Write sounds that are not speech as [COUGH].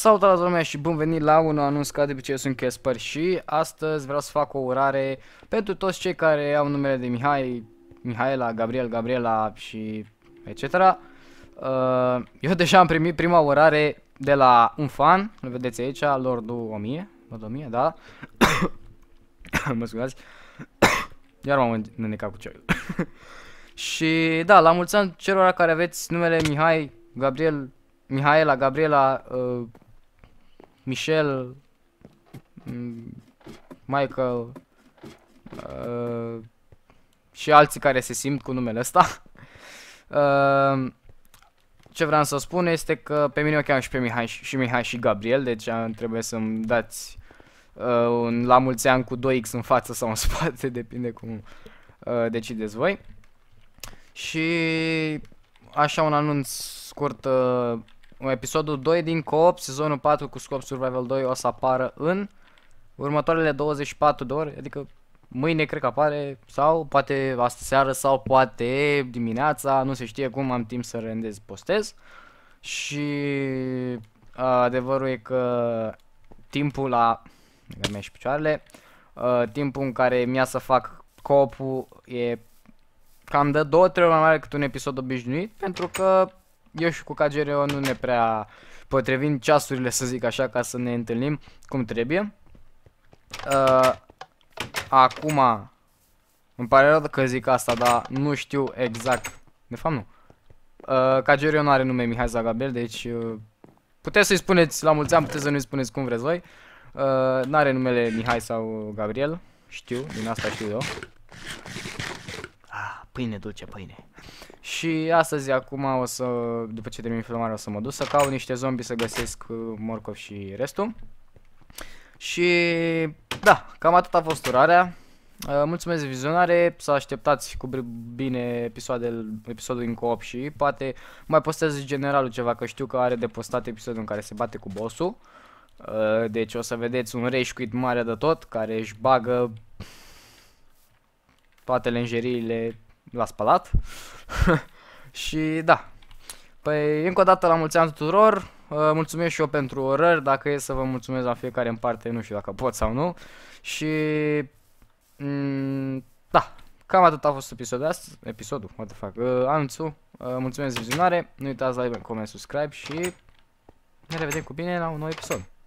Salutare toată lumea și bun venit la un anunț ca de obicei eu sunt Casper și astăzi vreau să fac o urare pentru toți cei care au numele de Mihai, Mihaela, Gabriel, Gabriela și etc. Uh, eu deja am primit prima urare de la un fan, îl vedeți aici, Lordul 1000, Lord 1000, da? [COUGHS] mă scuzați. [COUGHS] Iar m-am înnecat cu ceaiul. [LAUGHS] și da, la mulți ani celor care aveți numele Mihai, Gabriel, Mihaela, Gabriela, uh, Michel, mm, Michael uh, și alții care se simt cu numele ăsta. [LAUGHS] Uh, ce vreau să spun este că pe mine o cheamă și pe Mihai și, și Mihai și Gabriel, deci uh, trebuie să-mi dați uh, un la mulți ani cu 2x în față sau în [LAUGHS] spate, depinde cum uh, decideți voi. Și așa un anunț scurt uh, episodul 2 din Coop, sezonul 4 cu Scop Survival 2 o să apară în următoarele 24 de ore, adică mâine cred că apare sau poate asta seară sau poate dimineața, nu se știe cum am timp să rendez, postez. Și adevărul e că timpul la mea și picioarele, timpul în care mi-a să fac copul e cam de 2-3 ori mai mare decât un episod obișnuit, pentru că eu și cu KGRO nu ne prea potrivim ceasurile, să zic așa, ca să ne întâlnim cum trebuie. Uh, acum, îmi pare rău că zic asta, dar nu știu exact. De fapt nu. Uh, KGRO nu are nume Mihai Zagabel, deci uh, puteți să-i spuneți la mulți ani, puteți să nu-i spuneți cum vreți voi. Uh, n-are numele Mihai sau Gabriel, știu, din asta știu eu. Ah, pâine dulce, pâine. Și astăzi, acum, o să, după ce termin filmarea, o să mă duc să caut niște zombi să găsesc uh, morcov și restul. Și da, cam atât a fost urarea. Uh, mulțumesc de vizionare, să așteptați cu bine episodul episodul din coop și poate mai postez generalul ceva, că știu că are de postat episodul în care se bate cu bossul. Uh, deci o să vedeți un rage quit mare de tot, care își bagă toate lenjeriile la spălat. [LAUGHS] și da, păi încă o dată la mulți ani tuturor, uh, mulțumesc și eu pentru orări, dacă e să vă mulțumesc la fiecare în parte, nu știu dacă pot sau nu. Și mm, da, cam atât a fost episodul astăzi, episodul, what the fuck, uh, anunțul, uh, mulțumesc de vizionare, nu uitați like, comment, subscribe și ne revedem cu bine la un nou episod.